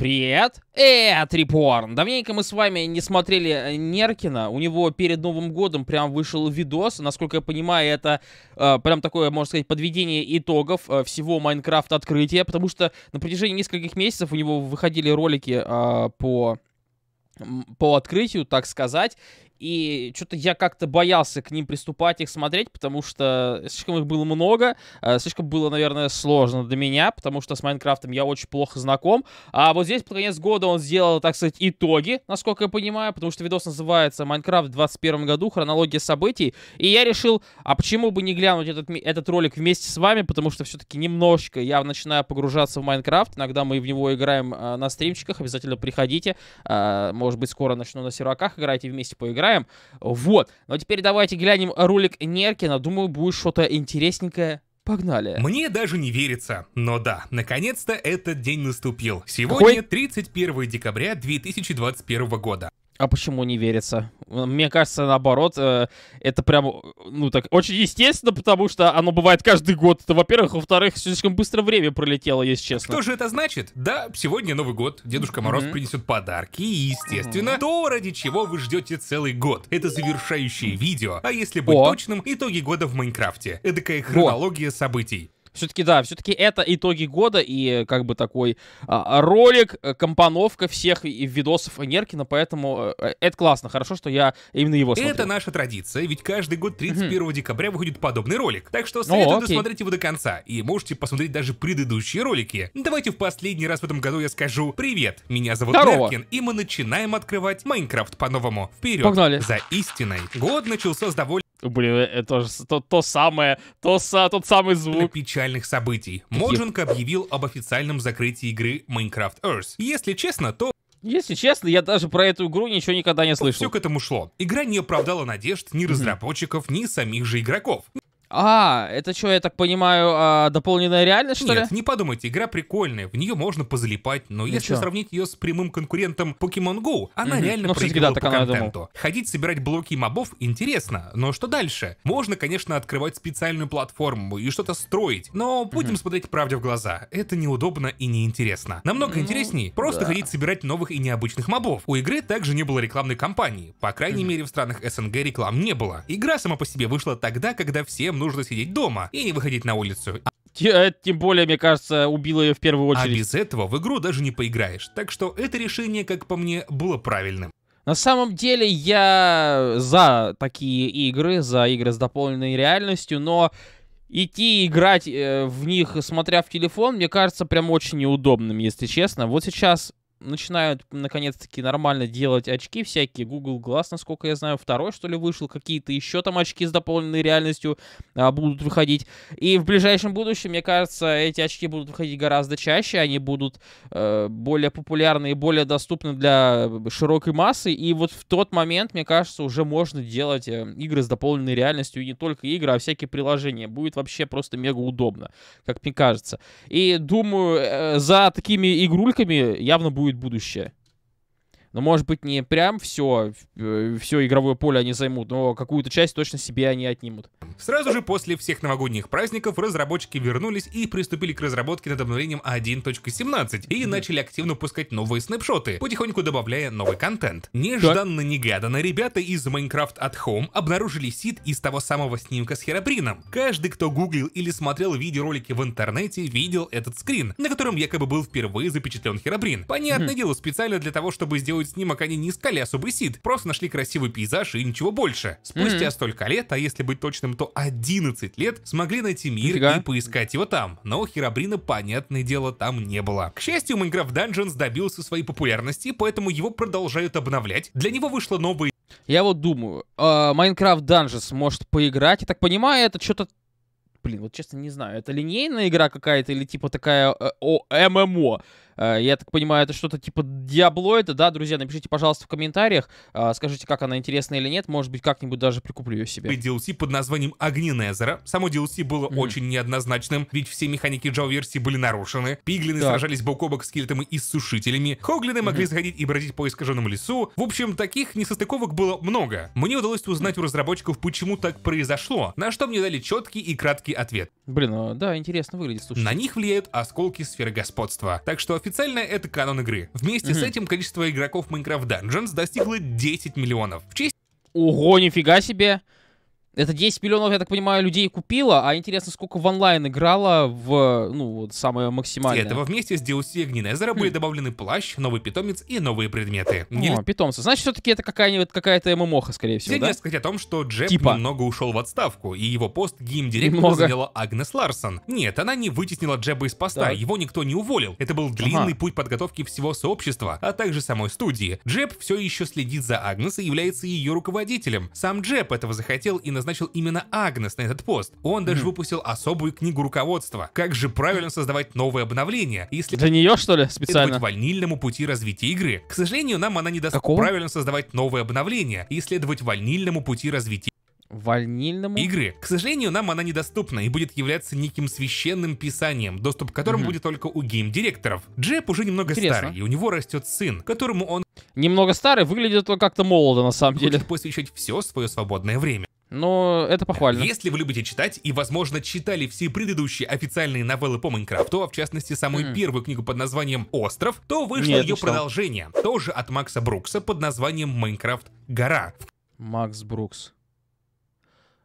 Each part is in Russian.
Привет! Э, Трипорн! Давненько мы с вами не смотрели э, Неркина. У него перед Новым годом прям вышел видос. Насколько я понимаю, это э, прям такое, можно сказать, подведение итогов э, всего Майнкрафт открытия. Потому что на протяжении нескольких месяцев у него выходили ролики э, по по открытию, так сказать. И что-то я как-то боялся к ним приступать, их смотреть, потому что слишком их было много, э, слишком было, наверное, сложно для меня, потому что с Майнкрафтом я очень плохо знаком. А вот здесь под конец года он сделал, так сказать, итоги, насколько я понимаю, потому что видос называется «Майнкрафт в 2021 году. Хронология событий». И я решил, а почему бы не глянуть этот, этот ролик вместе с вами, потому что все-таки немножечко я начинаю погружаться в Майнкрафт, иногда мы в него играем э, на стримчиках, обязательно приходите, э, может быть, скоро начну на серваках играть и вместе поиграть играем. Вот. Но ну, а теперь давайте глянем ролик Неркина. Думаю, будет что-то интересненькое. Погнали. Мне даже не верится. Но да, наконец-то этот день наступил. Сегодня Какой? 31 декабря 2021 года. А почему не верится? Мне кажется, наоборот, э, это прям, ну так, очень естественно, потому что оно бывает каждый год. Это, во-первых, во-вторых, слишком быстро время пролетело, если честно. Что же это значит? Да, сегодня Новый год, Дедушка Мороз mm-hmm. принесет подарки, и, естественно, mm-hmm. то, ради чего вы ждете целый год. Это завершающее видео, а если быть О. точным, итоги года в Майнкрафте. Эдакая хронология О. событий. Все-таки, да, все-таки это итоги года и как бы такой а, ролик, э, компоновка всех видосов Неркина, поэтому э, э, это классно, хорошо, что я именно его смотрю. Это наша традиция, ведь каждый год 31 угу. декабря выходит подобный ролик, так что советую О, досмотреть его до конца, и можете посмотреть даже предыдущие ролики. Давайте в последний раз в этом году я скажу «Привет, меня зовут Здорово. Неркин, и мы начинаем открывать Майнкрафт по-новому. Вперед! Погнали! За истиной! Год начался с довольно Блин, э, это же то, то самое, то, тот самый звук. Печальных событий. Моджинг объявил об официальном закрытии игры Minecraft Earth. Если честно, то если честно, я даже про эту игру ничего никогда не слышал. Все к этому шло. Игра не оправдала надежд ни разработчиков, ни самих же игроков. А, это что, я так понимаю, а, дополненная реальность, что Нет, ли? Нет, не подумайте, игра прикольная, в нее можно позалипать, но Ничего. если сравнить ее с прямым конкурентом Pokemon Go, она угу. реально ну, проиграла да, по контенту. Ходить, собирать блоки мобов интересно, но что дальше? Можно, конечно, открывать специальную платформу и что-то строить, но будем угу. смотреть правде в глаза, это неудобно и неинтересно. Намного ну, интереснее просто да. ходить собирать новых и необычных мобов. У игры также не было рекламной кампании, по крайней угу. мере в странах СНГ реклам не было. Игра сама по себе вышла тогда, когда всем нужно сидеть дома и не выходить на улицу. А э, тем более, мне кажется, убило ее в первую а очередь. А без этого в игру даже не поиграешь. Так что это решение, как по мне, было правильным. На самом деле я за такие игры, за игры с дополненной реальностью, но идти играть э, в них, смотря в телефон, мне кажется прям очень неудобным, если честно. Вот сейчас начинают наконец-таки нормально делать очки всякие. Google Glass, насколько я знаю, второй, что ли, вышел. Какие-то еще там очки с дополненной реальностью а, будут выходить. И в ближайшем будущем, мне кажется, эти очки будут выходить гораздо чаще. Они будут э, более популярны и более доступны для э, широкой массы. И вот в тот момент, мне кажется, уже можно делать э, игры с дополненной реальностью. И не только игры, а всякие приложения. Будет вообще просто мега удобно, как мне кажется. И думаю, э, за такими игрульками явно будет будущее. Ну, может быть, не прям все, э, все игровое поле они займут, но какую-то часть точно себе они отнимут. Сразу же после всех новогодних праздников разработчики вернулись и приступили к разработке над обновлением 1.17 и mm -hmm. начали активно пускать новые снапшоты, потихоньку добавляя новый контент. Нежданно-негаданно ребята из Minecraft at Home обнаружили сид из того самого снимка с хероприном. Каждый, кто гуглил или смотрел видеоролики в интернете, видел этот скрин, на котором якобы был впервые запечатлен хероприн. Понятное mm -hmm. дело, специально для того, чтобы сделать оценивают снимок, они не искали особый сид, просто нашли красивый пейзаж и ничего больше. Спустя mm-hmm. столько лет, а если быть точным, то 11 лет, смогли найти мир Нифига. и поискать его там. Но Херабрина, понятное дело, там не было. К счастью, Minecraft Dungeons добился своей популярности, поэтому его продолжают обновлять. Для него вышло новое я вот думаю, Minecraft а, Dungeons может поиграть. Я так понимаю, это что-то... Блин, вот честно не знаю, это линейная игра какая-то или типа такая э, о ММО? Э, я так понимаю, это что-то типа диаблоида, да, друзья? Напишите, пожалуйста, в комментариях, э, скажите, как она интересна или нет. Может быть, как-нибудь даже прикуплю ее себе. DLC под названием «Огни Само DLC было mm очень неоднозначным, ведь все механики Java-версии были нарушены. Пиглины да. сражались бок о бок с кельтами и с сушителями. Хоглины mm могли сходить и бродить по искаженному лесу. В общем, таких несостыковок было много. Мне удалось узнать у разработчиков, почему так произошло, на что мне дали четкий и краткий ответ. Блин, э, да, интересно выглядит, слушай. На них влияют осколки сферы господства. Так что Официально это канон игры. Вместе с этим количество игроков Minecraft Dungeons достигло 10 миллионов. В честь... Ого, нифига себе! Это 10 миллионов, я так понимаю, людей купила, а интересно, сколько в онлайн играло в, ну, вот самое максимальное. Этого вместе с DLC Гнинезера хм. были добавлены плащ, новый питомец и новые предметы. О, Нель... питомцы. Значит, все-таки это какая-нибудь какая-то ММОха, скорее всего, Все да? сказать о том, что Джеб типа. немного ушел в отставку, и его пост гейм-директора заняла Агнес Ларсон. Нет, она не вытеснила Джеба из поста, да. его никто не уволил. Это был длинный ага. путь подготовки всего сообщества, а также самой студии. Джеб все еще следит за Агнес и является ее руководителем. Сам Джеб этого захотел и на назначил именно Агнес на этот пост. Он даже mm. выпустил особую книгу руководства. Как же правильно создавать новые обновления, если... Для нее, что ли, специально? ванильному пути развития игры. К сожалению, нам она не даст Какого? правильно создавать новые обновления исследовать ванильному пути развития ванильному игры. К сожалению, нам она недоступна и будет являться неким священным писанием, доступ к которому mm будет только у гейм-директоров. Джеб уже немного Интересно. старый, и у него растет сын, которому он... Немного старый, выглядит он как-то молодо на самом деле. Хочет посвящать все свое свободное время. Но это похвально. Если вы любите читать и, возможно, читали все предыдущие официальные новеллы по Майнкрафту, а в частности самую mm. первую книгу под названием «Остров», то вышло Нет, ее продолжение, тоже от Макса Брукса под названием «Майнкрафт. Гора». Макс Брукс.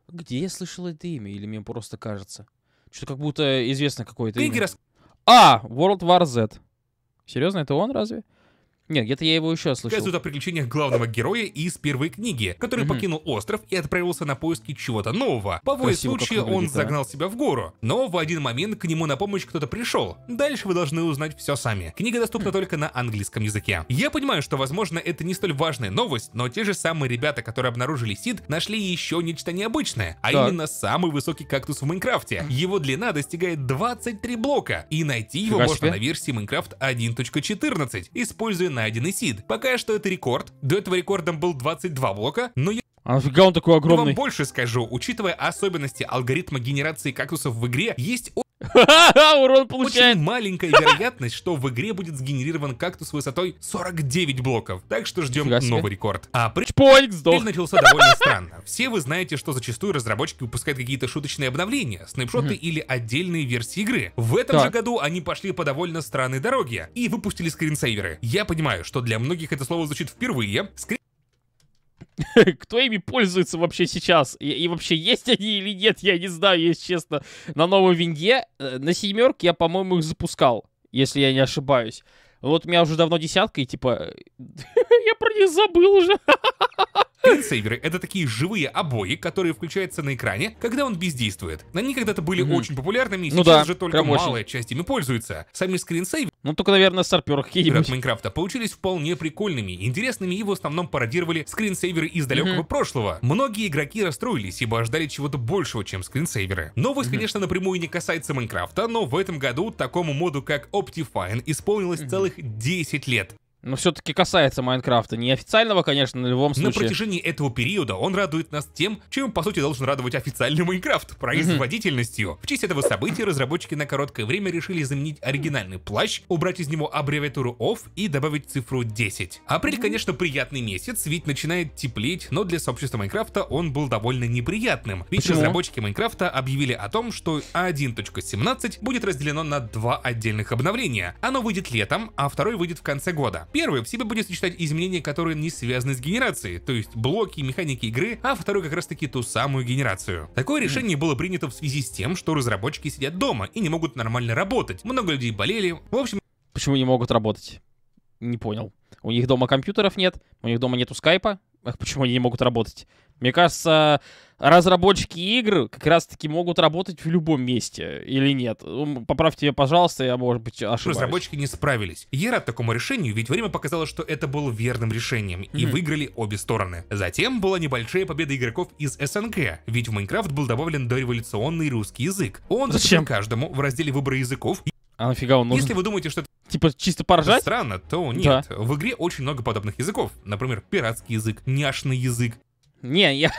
Где я слышал это имя? Или мне просто кажется? Что-то как будто известно какое-то имя. Рас... А! World War Z. Серьезно, это он разве? Нет, где-то я его еще слышал. Это о приключениях главного героя из первой книги, который угу. покинул остров и отправился на поиски чего-то нового. По воле случая он выглядит, загнал себя в гору, но в один момент к нему на помощь кто-то пришел. Дальше вы должны узнать все сами. Книга доступна хм. только на английском языке. Я понимаю, что, возможно, это не столь важная новость, но те же самые ребята, которые обнаружили Сид, нашли еще нечто необычное, а так. именно самый высокий кактус в Майнкрафте. Хм. Его длина достигает 23 блока, и найти его Фига можно себе. на версии Майнкрафт 1.14, используя найден сид Пока что это рекорд. До этого рекордом был 22 блока, но я... А он такой огромный? Я вам больше скажу, учитывая особенности алгоритма генерации кактусов в игре, есть Урон получает. Очень маленькая вероятность, что в игре будет сгенерирован кактус высотой 49 блоков. Так что ждем новый рекорд. А при... Чпоник сдох. начался довольно странно. Все вы знаете, что зачастую разработчики выпускают какие-то шуточные обновления, снапшоты или отдельные версии игры. В этом же году они пошли по довольно странной дороге и выпустили скринсейверы. Я понимаю, что для многих это слово звучит впервые. Скрин кто ими пользуется вообще сейчас? И, и вообще, есть они или нет, я не знаю, если честно. На новом винде, э, на семерке я, по-моему, их запускал, если я не ошибаюсь. Вот у меня уже давно десятка, и типа, я про них забыл уже. Линсейверы — это такие живые обои, которые включаются на экране, когда он бездействует. Они когда-то были mm-hmm. очень популярными, и ну сейчас да, же только малая очень. часть ими пользуется. Сами скринсейверы... Ну только, наверное, сарпер какие-нибудь. Игры Майнкрафта получились вполне прикольными, интересными и в основном пародировали скринсейверы из далекого mm-hmm. прошлого. Многие игроки расстроились, ибо ожидали чего-то большего, чем скринсейверы. Новость, mm-hmm. конечно, напрямую не касается Майнкрафта, но в этом году такому моду, как Optifine, исполнилось mm-hmm. целых 10 лет но все-таки касается Майнкрафта. неофициального, конечно, на любом случае. На протяжении этого периода он радует нас тем, чем, по сути, должен радовать официальный Майнкрафт — производительностью. В честь этого события разработчики на короткое время решили заменить оригинальный плащ, убрать из него аббревиатуру OFF и добавить цифру 10. Апрель, конечно, приятный месяц, ведь начинает теплеть, но для сообщества Майнкрафта он был довольно неприятным. Ведь Почему? разработчики Майнкрафта объявили о том, что 1.17 будет разделено на два отдельных обновления. Оно выйдет летом, а второй выйдет в конце года первый в себе будет сочетать изменения, которые не связаны с генерацией, то есть блоки, механики игры, а второй как раз таки ту самую генерацию. Такое решение было принято в связи с тем, что разработчики сидят дома и не могут нормально работать. Много людей болели. В общем... Почему не могут работать? Не понял. У них дома компьютеров нет, у них дома нету скайпа, Ах, почему они не могут работать? Мне кажется, разработчики игр как раз-таки могут работать в любом месте или нет. Поправьте меня, пожалуйста, я, может быть, ошибаюсь. Разработчики не справились. Я рад такому решению, ведь время показало, что это было верным решением, mm-hmm. и выиграли обе стороны. Затем была небольшая победа игроков из СНГ, ведь в Майнкрафт был добавлен дореволюционный русский язык. Он Зачем? каждому в разделе выбора языков а нафига он нужен? Если вы думаете, что это типа чисто поржать? Странно, то нет. Да. В игре очень много подобных языков. Например, пиратский язык, няшный язык. Не, я...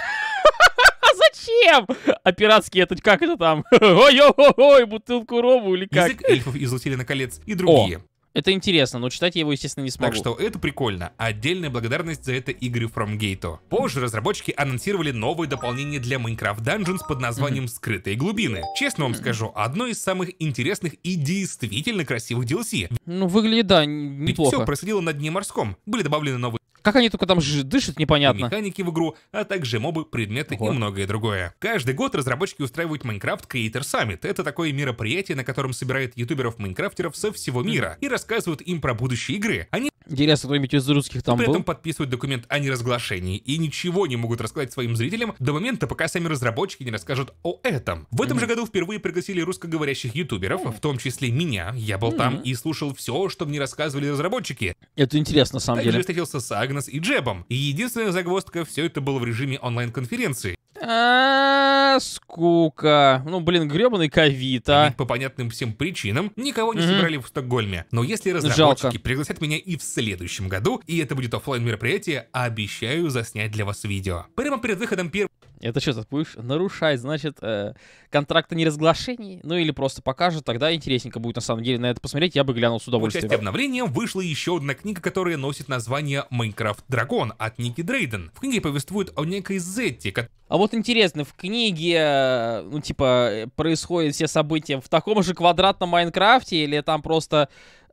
Зачем? А пиратский это как это там? Ой-ой-ой, бутылку рому или как? Язык эльфов из «Властелина колец» и другие. О. Это интересно, но читать я его, естественно, не смогу. Так что это прикольно. Отдельная благодарность за это игры From Gate. Позже разработчики анонсировали новое дополнение для Minecraft Dungeons под названием «Скрытые глубины». Честно вам скажу, одно из самых интересных и действительно красивых DLC. Ну, выглядит, да, неплохо. Ведь все происходило на дне морском. Были добавлены новые как они только там дышат, непонятно. Механики в игру, а также мобы, предметы Ого. и многое другое. Каждый год разработчики устраивают Minecraft Creator Summit. Это такое мероприятие, на котором собирают ютуберов-майнкрафтеров со всего мира и рассказывают им про будущие игры. Они Интересно, кто-нибудь из русских там и при был? подписывают документ о неразглашении и ничего не могут рассказать своим зрителям до момента, пока сами разработчики не расскажут о этом. В этом же году впервые пригласили русскоговорящих ютуберов, в том числе меня. Я был там и слушал все, что мне рассказывали разработчики. Это интересно, на самом деле. Также встретился с Агнес и Джебом. И единственная загвоздка, все это было в режиме онлайн-конференции. А, скука. Ну, блин, гребаный ковид, а. по понятным всем причинам никого не собрали в Стокгольме. Но если разработчики пригласят меня и в следующем году, и это будет офлайн мероприятие, обещаю заснять для вас видео. Прямо перед выходом первого это что, ты будешь нарушать, значит, э, контракт о Ну или просто покажет, тогда интересненько будет на самом деле на это посмотреть, я бы глянул с удовольствием. В части обновления вышла еще одна книга, которая носит название «Майнкрафт Дракон» от Ники Дрейден. В книге повествует о некой Зетти, как... А вот интересно, в книге, э, ну типа, э, происходят все события в таком же квадратном Майнкрафте или там просто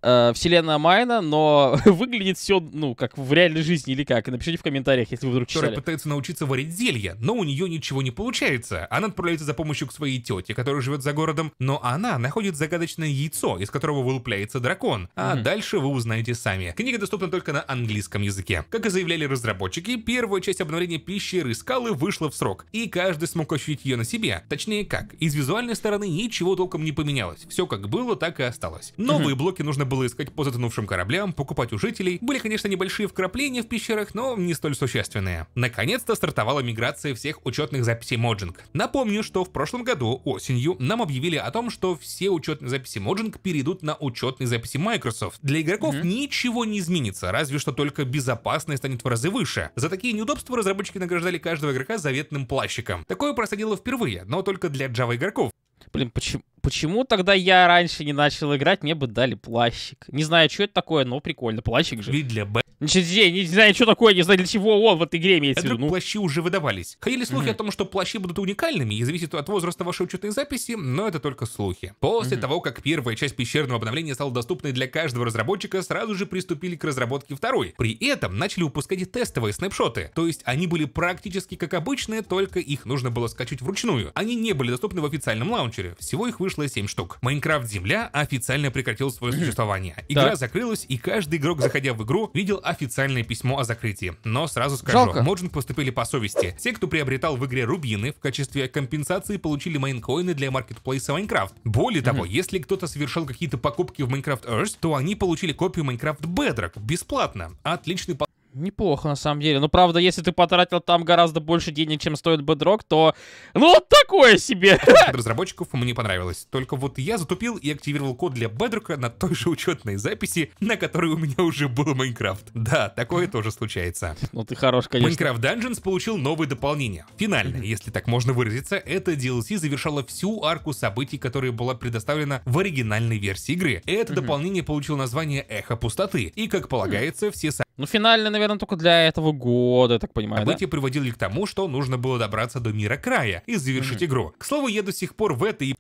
Э, вселенная Майна, но выглядит все, ну, как в реальной жизни или как. И напишите в комментариях, если вы вдруг читали. Которая пытается научиться варить зелье, но у нее ничего не получается. Она отправляется за помощью к своей тете, которая живет за городом, но она находит загадочное яйцо, из которого вылупляется дракон. А mm-hmm. дальше вы узнаете сами. Книга доступна только на английском языке. Как и заявляли разработчики, первая часть обновления пещеры скалы вышла в срок, и каждый смог ощутить ее на себе. Точнее как, из визуальной стороны ничего толком не поменялось. Все как было, так и осталось. Новые mm-hmm. блоки нужно было было искать по затонувшим кораблям, покупать у жителей. Были, конечно, небольшие вкрапления в пещерах, но не столь существенные. Наконец-то стартовала миграция всех учетных записей Моджинг. Напомню, что в прошлом году осенью нам объявили о том, что все учетные записи Моджинг перейдут на учетные записи Microsoft. Для игроков mm ничего не изменится, разве что только безопасность станет в разы выше. За такие неудобства разработчики награждали каждого игрока заветным плащиком. Такое происходило впервые, но только для Java игроков. Блин, почему, почему тогда я раньше не начал играть, мне бы дали плащик. Не знаю, что это такое, но прикольно, плащик же. для Б... Значит, не знаю, что такое, не знаю, для чего он в этой игре имеется в виду. Ну. плащи уже выдавались. Ходили слухи mm-hmm. о том, что плащи будут уникальными и зависят от возраста вашей учетной записи, но это только слухи. После mm-hmm. того, как первая часть пещерного обновления стала доступной для каждого разработчика, сразу же приступили к разработке второй. При этом начали выпускать тестовые снэпшоты, то есть они были практически как обычные, только их нужно было скачать вручную. Они не были доступны в официальном лаунчере, Adventure. Всего их вышло 7 штук. Майнкрафт Земля официально прекратил свое существование. Игра да. закрылась, и каждый игрок, заходя в игру, видел официальное письмо о закрытии. Но сразу скажу, Жалко. Моджинг поступили по совести. Те, кто приобретал в игре рубины, в качестве компенсации получили майнкоины для маркетплейса Майнкрафт. Более mm-hmm. того, если кто-то совершал какие-то покупки в Minecraft Earth, то они получили копию Minecraft Bedrock бесплатно. Отличный Неплохо, на самом деле. Но, ну, правда, если ты потратил там гораздо больше денег, чем стоит бедрок, то... Ну, вот такое себе! разработчиков мне понравилось. Только вот я затупил и активировал код для бедрока на той же учетной записи, на которой у меня уже был Майнкрафт. Да, такое тоже случается. Ну, ты хорош, конечно. Майнкрафт Dungeons получил новое дополнение. Финально, если так можно выразиться, это DLC завершало всю арку событий, которая была предоставлена в оригинальной версии игры. Это дополнение получило название Эхо Пустоты. И, как полагается, все события ну, финальный, наверное, только для этого года, так понимаю, События а да? приводили к тому, что нужно было добраться до мира края и завершить mm-hmm. игру. К слову, я до сих пор в этой...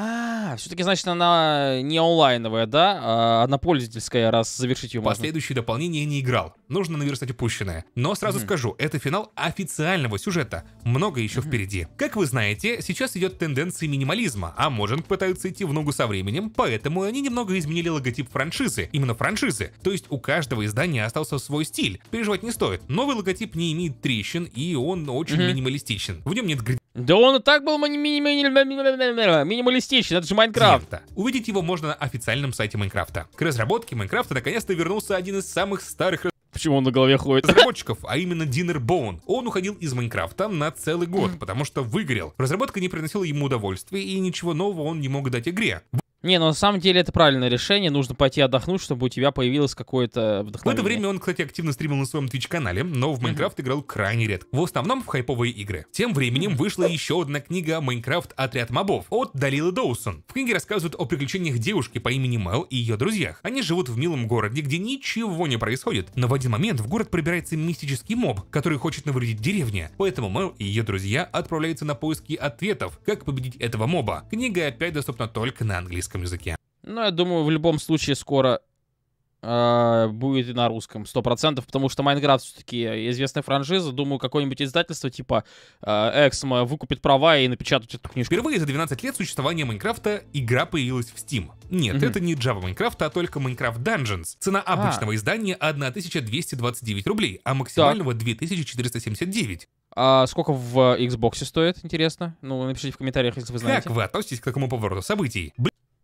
А, все-таки, значит, она не онлайновая, да? А однопользовательская, раз завершить ее Последующие можно. дополнения я не играл. Нужно наверстать упущенное. Но сразу mm-hmm. скажу, это финал официального сюжета. Много еще mm-hmm. впереди. Как вы знаете, сейчас идет тенденция минимализма, а Можинг пытаются идти в ногу со временем, поэтому они немного изменили логотип франшизы. Именно франшизы. То есть у каждого издания осталось остался свой стиль. Переживать не стоит. Новый логотип не имеет трещин, и он очень mm минималистичен. В нем нет да он и так был минималистичен, это же Майнкрафт. Увидеть его можно на официальном сайте Майнкрафта. К разработке Майнкрафта наконец-то вернулся один из самых старых почему он на голове ходит. Разработчиков, а именно Динер Боун. Он уходил из Майнкрафта на целый год, потому что выгорел. Разработка не приносила ему удовольствия, и ничего нового он не мог дать игре. Не, ну на самом деле это правильное решение. Нужно пойти отдохнуть, чтобы у тебя появилось какое-то вдохновение. В это время он, кстати, активно стримил на своем Twitch-канале, но в Майнкрафт mm-hmm. играл крайне редко. В основном в хайповые игры. Тем временем вышла еще одна книга «Майнкрафт. Отряд мобов» от Далилы Доусон. В книге рассказывают о приключениях девушки по имени Мэл и ее друзьях. Они живут в милом городе, где ничего не происходит. Но в один момент в город пробирается мистический моб, который хочет навредить деревне. Поэтому Мэл и ее друзья отправляются на поиски ответов, как победить этого моба. Книга опять доступна только на английском английском языке. Ну, я думаю, в любом случае скоро э, будет и на русском, 100%, потому что Майнкрафт все-таки известная франшиза. Думаю, какое-нибудь издательство типа э, Эксмо выкупит права и напечатает эту книжку. Впервые за 12 лет существования Майнкрафта игра появилась в Steam. Нет, угу. это не Java Майнкрафт, а только Minecraft Dungeons. Цена а. обычного а. издания 1229 рублей, а максимального так. 2479. А сколько в Xbox стоит, интересно? Ну, напишите в комментариях, если вы знаете. Как вы относитесь к такому повороту событий?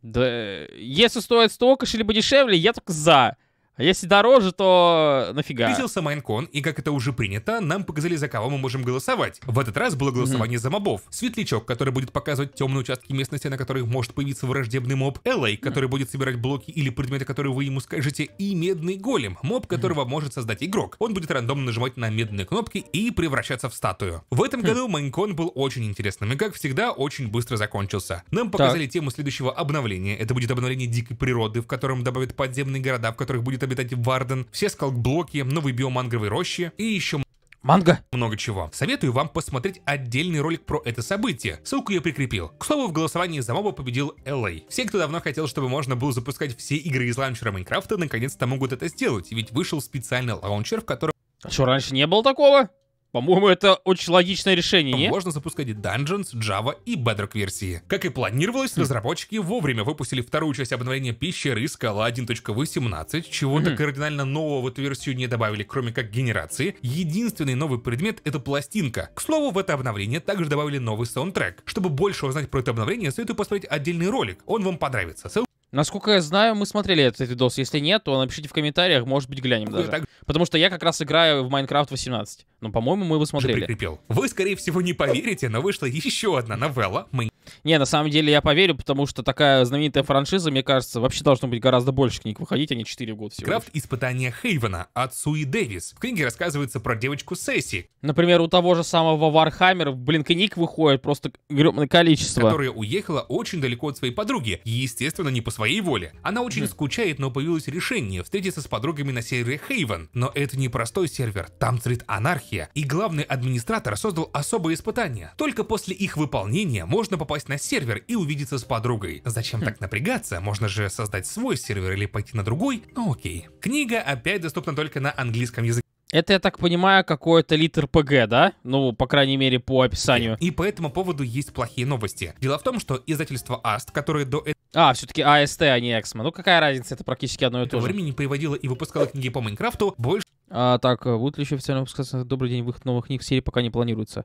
Да, если стоит столько или бы дешевле, я только за. А если дороже, то нафига. Близился Майнкон, и как это уже принято, нам показали, за кого мы можем голосовать. В этот раз было голосование mm-hmm. за мобов. Светлячок, который будет показывать темные участки местности, на которых может появиться враждебный моб. Элэй, который mm-hmm. будет собирать блоки или предметы, которые вы ему скажете. И Медный Голем, моб, которого mm-hmm. может создать игрок. Он будет рандомно нажимать на медные кнопки и превращаться в статую. В этом хм. году Майнкон был очень интересным и, как всегда, очень быстро закончился. Нам показали так. тему следующего обновления. Это будет обновление дикой природы, в котором добавят подземные города, в которых будет обитатель Варден, все скалкблоки, новый биом мангровой рощи и еще Манго? Много чего. Советую вам посмотреть отдельный ролик про это событие. Ссылку я прикрепил. К слову, в голосовании за моба победил LA. А. Все, кто давно хотел, чтобы можно было запускать все игры из лаунчера Майнкрафта, наконец-то могут это сделать, ведь вышел специальный лаунчер, в котором... А что, раньше не было такого? По-моему, это очень логичное решение, не? Можно запускать Dungeons, Java и Bedrock версии. Как и планировалось, хм. разработчики вовремя выпустили вторую часть обновления пещеры скала 1.18, чего-то кардинально нового в эту версию не добавили, кроме как генерации. Единственный новый предмет — это пластинка. К слову, в это обновление также добавили новый саундтрек. Чтобы больше узнать про это обновление, советую посмотреть отдельный ролик, он вам понравится. Ссылка Насколько я знаю, мы смотрели этот видос. Если нет, то напишите в комментариях, может быть, глянем даже. Так... Потому что я как раз играю в Майнкрафт 18. Но, ну, по-моему, мы его смотрели. Прикрепил. Вы, скорее всего, не поверите, но вышла еще одна новелла. Мы... Не, на самом деле я поверю, потому что такая знаменитая франшиза, мне кажется, вообще должно быть гораздо больше книг выходить, а не 4 года всего. Крафт испытания Хейвена от Суи Дэвис. В книге рассказывается про девочку Сесси. Например, у того же самого Вархаммера, блин, книг выходит просто огромное количество. Которая уехала очень далеко от своей подруги. И, естественно, не по своей своей воле. Она очень скучает, но появилось решение встретиться с подругами на сервере Хейвен. Но это не простой сервер, там царит анархия. И главный администратор создал особое испытание. Только после их выполнения можно попасть на сервер и увидеться с подругой. Зачем хм. так напрягаться? Можно же создать свой сервер или пойти на другой, Ну окей. Книга опять доступна только на английском языке. Это, я так понимаю, какой-то литр ПГ, да? Ну, по крайней мере, по описанию. И по этому поводу есть плохие новости. Дело в том, что издательство Аст, которое до этого а, все-таки АСТ, а не Эксмо. Ну какая разница, это практически одно и то же. времени приводило и выпускала книги по Майнкрафту больше... А, так, э, будут ли еще официально выпускаться «Добрый день» выход новых книг в серии пока не планируется?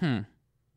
Хм.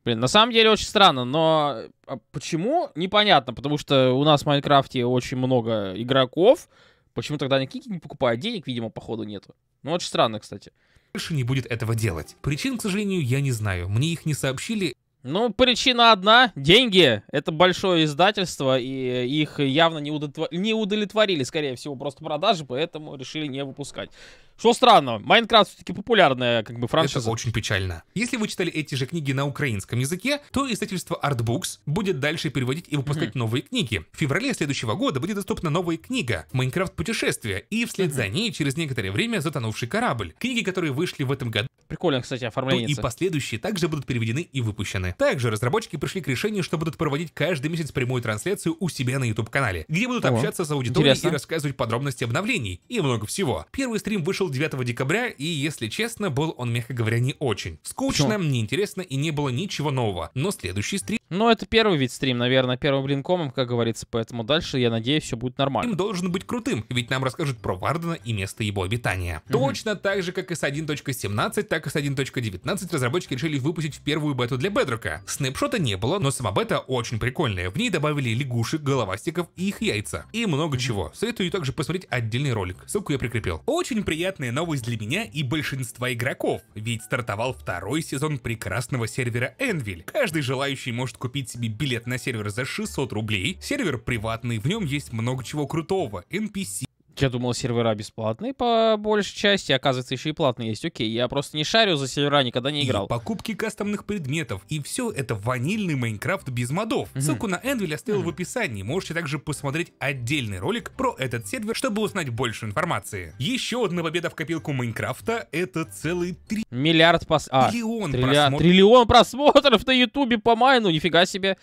Блин, на самом деле очень странно, но а, почему? Непонятно, потому что у нас в Майнкрафте очень много игроков. Почему тогда они книги не покупают? Денег, видимо, походу нету. Ну, очень странно, кстати. Больше не будет этого делать. Причин, к сожалению, я не знаю. Мне их не сообщили. Ну, причина одна. Деньги. Это большое издательство, и э, их явно не, удотвор... не удовлетворили, скорее всего, просто продажи, поэтому решили не выпускать. Что странно, Майнкрафт все-таки популярная как бы франшиза. Это очень печально. Если вы читали эти же книги на украинском языке, то издательство Artbooks будет дальше переводить и выпускать mm новые книги. В феврале следующего года будет доступна новая книга «Майнкрафт путешествие» и вслед mm за ней через некоторое время «Затонувший корабль». Книги, которые вышли в этом году. Прикольно, кстати, оформление. И последующие также будут переведены и выпущены. Также разработчики пришли к решению, что будут проводить каждый месяц прямую трансляцию у себя на YouTube-канале, где будут О, общаться с аудиторией интересно. и рассказывать подробности обновлений и много всего. Первый стрим вышел был 9 декабря, и, если честно, был он, мягко говоря, не очень. Скучно, неинтересно и не было ничего нового. Но следующий стрим ну, это первый вид стрим, наверное, первым блинкомом, как говорится, поэтому дальше, я надеюсь, все будет нормально. Им должен быть крутым, ведь нам расскажут про Вардена и место его обитания. Угу. Точно так же, как и с 1.17, так и с 1.19 разработчики решили выпустить в первую бету для Бедрока. Снэпшота не было, но сама бета очень прикольная. В ней добавили лягушек, головастиков и их яйца. И много чего. Советую также посмотреть отдельный ролик, ссылку я прикрепил. Очень приятная новость для меня и большинства игроков, ведь стартовал второй сезон прекрасного сервера Envil. Каждый желающий может купить себе билет на сервер за 600 рублей. Сервер приватный, в нем есть много чего крутого. NPC, я думал, сервера бесплатные по большей части, оказывается, еще и платные есть. Окей, я просто не шарю за сервера, никогда не играл. И покупки кастомных предметов, и все это ванильный Майнкрафт без модов. Mm-hmm. Ссылку на Envil оставил mm-hmm. в описании, можете также посмотреть отдельный ролик про этот сервер, чтобы узнать больше информации. Еще одна победа в копилку Майнкрафта — это целый три... Миллиард пос... А, триллион, триллион просмотров. Триллион просмотров на Ютубе по майну, нифига себе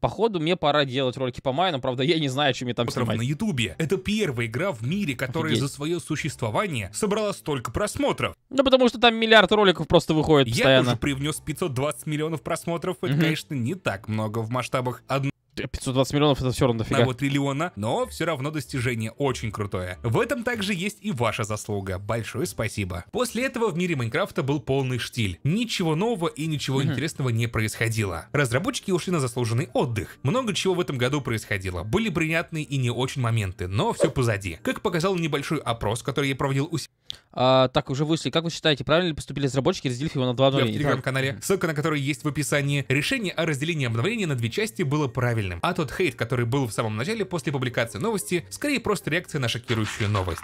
походу, мне пора делать ролики по Майну, правда, я не знаю, чем я там Остров снимать. на Ютубе. Это первая игра в мире, которая Офигеть. за свое существование собрала столько просмотров. Да ну, потому что там миллиард роликов просто выходит постоянно. Я уже привнес 520 миллионов просмотров, это, угу. конечно, не так много в масштабах одной 520 миллионов это все равно дофига. Одного триллиона, но все равно достижение очень крутое. В этом также есть и ваша заслуга. Большое спасибо. После этого в мире Майнкрафта был полный штиль. Ничего нового и ничего mm-hmm. интересного не происходило. Разработчики ушли на заслуженный отдых. Много чего в этом году происходило. Были приятные и не очень моменты, но все позади. Как показал небольшой опрос, который я проводил у себя а, так, уже вышли. Как вы считаете, правильно ли поступили разработчики, разделив его на два обновления? Я в телеграм-канале, ссылка на который есть в описании. Решение о разделении обновления на две части было правильным. А тот хейт, который был в самом начале после публикации новости, скорее просто реакция на шокирующую новость.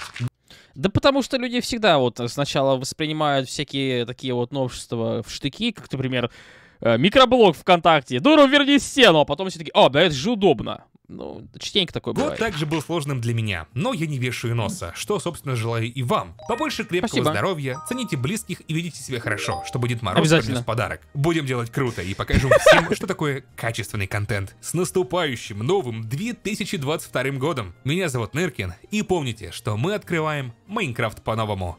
Да потому что люди всегда вот сначала воспринимают всякие такие вот новшества в штыки, как, например, э, микроблог ВКонтакте, дуру верни стену, а потом все таки о, да это же удобно. Ну, частенько такое бывает. Год также был сложным для меня, но я не вешаю носа, что, собственно, желаю и вам. Побольше крепкого Спасибо. здоровья, цените близких и ведите себя хорошо, чтобы Дед Мороз принес подарок. Будем делать круто и покажем всем, что такое качественный контент. С наступающим новым 2022 годом! Меня зовут Ныркин, и помните, что мы открываем Майнкрафт по-новому.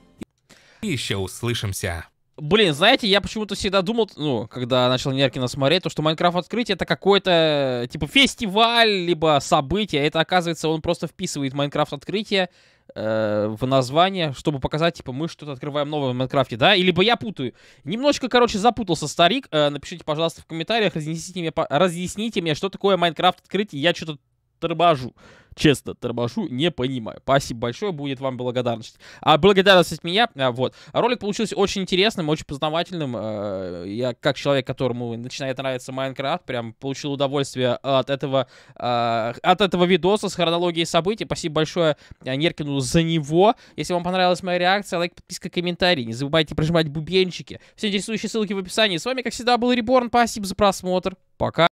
Еще услышимся! Блин, знаете, я почему-то всегда думал, ну, когда начал Неркина смотреть, то, что Майнкрафт открытие это какой-то, типа, фестиваль, либо событие. Это, оказывается, он просто вписывает Майнкрафт открытие э, в название, чтобы показать, типа, мы что-то открываем новое в Майнкрафте, да? Или бы я путаю. Немножечко, короче, запутался старик. Э, напишите, пожалуйста, в комментариях, разъясните мне, разъясните мне, что такое Майнкрафт открытие. Я что-то торможу. Честно, торможу, не понимаю. Спасибо большое, будет вам благодарность. А благодарность от меня, а, вот. Ролик получился очень интересным, очень познавательным. А, я, как человек, которому начинает нравиться Майнкрафт, прям получил удовольствие от этого, а, от этого видоса с хронологией событий. Спасибо большое а, Неркину за него. Если вам понравилась моя реакция, лайк, подписка, комментарий. Не забывайте прожимать бубенчики. Все интересующие ссылки в описании. С вами, как всегда, был Реборн. Спасибо за просмотр. Пока.